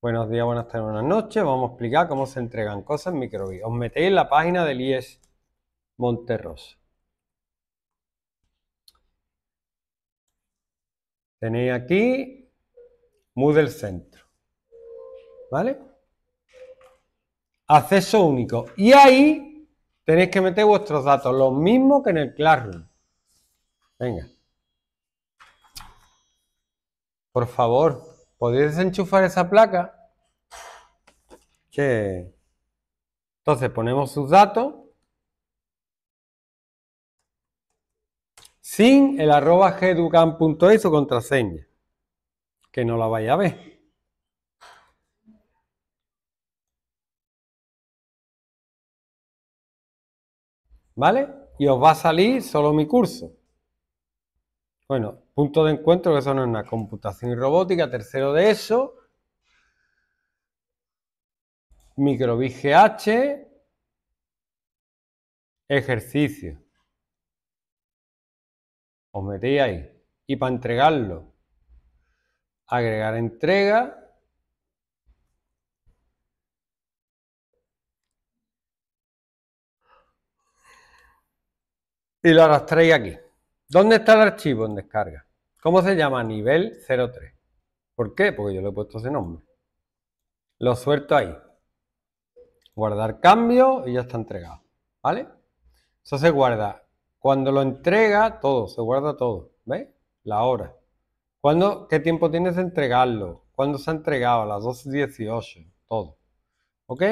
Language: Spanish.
Buenos días, buenas tardes, buenas noches. Vamos a explicar cómo se entregan cosas en microbi. Os metéis en la página del IES Monterros. Tenéis aquí Moodle Centro. ¿Vale? Acceso único. Y ahí tenéis que meter vuestros datos, Lo mismo que en el Classroom. Venga. Por favor, ¿Podéis enchufar esa placa? Entonces ponemos sus datos. Sin el arroba o su contraseña. Que no la vaya a ver. ¿Vale? Y os va a salir solo mi curso. Bueno, punto de encuentro que son en computación y robótica, tercero de eso, microbit ejercicio. Os metéis ahí. Y para entregarlo, agregar entrega. Y lo arrastréis aquí. ¿Dónde está el archivo en descarga? ¿Cómo se llama? Nivel 03. ¿Por qué? Porque yo le he puesto ese nombre. Lo suelto ahí. Guardar cambio y ya está entregado. ¿Vale? Eso se guarda. Cuando lo entrega, todo, se guarda todo. ¿ve? La hora. ¿Cuándo, ¿Qué tiempo tienes de entregarlo? ¿Cuándo se ha entregado? A las 12.18. Todo. ¿Ok?